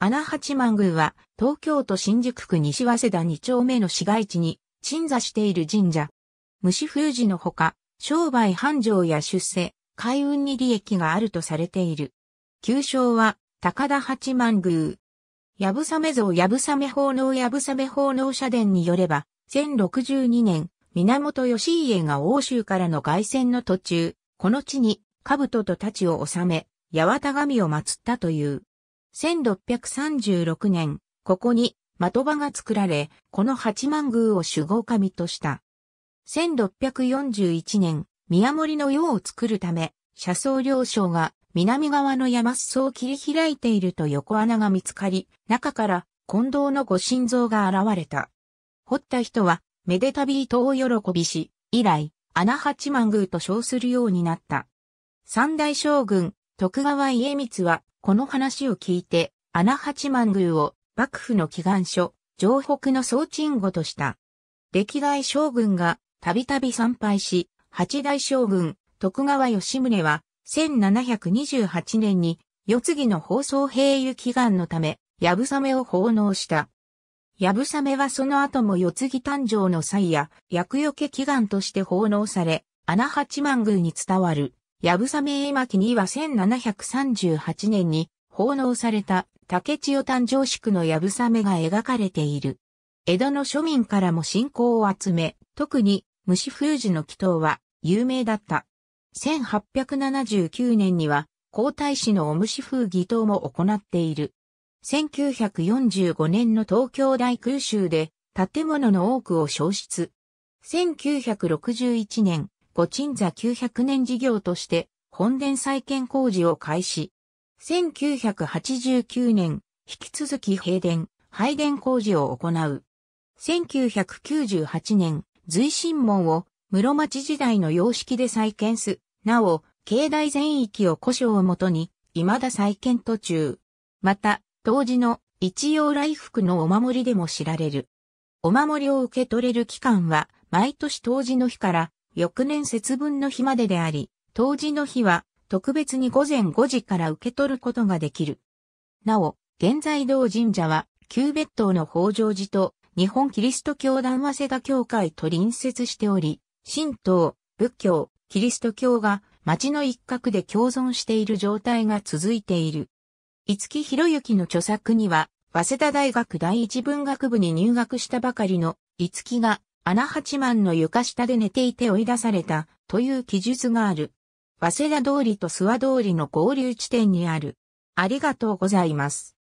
穴八幡宮は、東京都新宿区西早稲田二丁目の市街地に、鎮座している神社。虫封じのほか、商売繁盛や出世、開運に利益があるとされている。旧称は、高田八幡宮。やぶさめ像やぶさめ奉納やぶさめ奉納社殿によれば、1062年、源義家が欧州からの外戦の途中、この地に、兜と太刀を治め、八幡神を祀ったという。1636年、ここに、的場が作られ、この八幡宮を守護神とした。1641年、宮森の世を作るため、車窓領省が南側の山裾を切り開いていると横穴が見つかり、中から近藤のご心臓が現れた。掘った人は、めでたびとを喜びし、以来、穴八幡宮と称するようになった。三大将軍、徳川家光は、この話を聞いて、穴八幡宮を幕府の祈願所、城北の総鎮護とした。歴代将軍がたびたび参拝し、八代将軍、徳川吉宗は、1728年に、四次の放送平癒祈願のため、やぶさめを奉納した。やぶさめはその後も四次誕生の際や、厄除け祈願として奉納され、穴八幡宮に伝わるやぶさめ絵巻には1738年に奉納された竹千代誕生宿のやぶさめが描かれている。江戸の庶民からも信仰を集め、特に虫封じの祈祷は有名だった。1879年には皇太子のお虫風祈祷も行っている。1945年の東京大空襲で建物の多くを消失。1961年、御鎮座900年事業として本殿再建工事を開始。1989年、引き続き閉殿、拝殿工事を行う。1998年、随神門を室町時代の様式で再建す。なお、境内全域を古書をもとに、未だ再建途中。また、当時の一応来福のお守りでも知られる。お守りを受け取れる期間は、毎年当時の日から翌年節分の日までであり、当時の日は特別に午前5時から受け取ることができる。なお、現在道神社は、旧別当の北条寺と日本キリスト教談話世田教会と隣接しており、神道、仏教、キリスト教が町の一角で共存している状態が続いている。五木博之の著作には、早稲田大学第一文学部に入学したばかりの五木が穴八幡の床下で寝ていて追い出されたという記述がある。早稲田通りと諏訪通りの合流地点にある。ありがとうございます。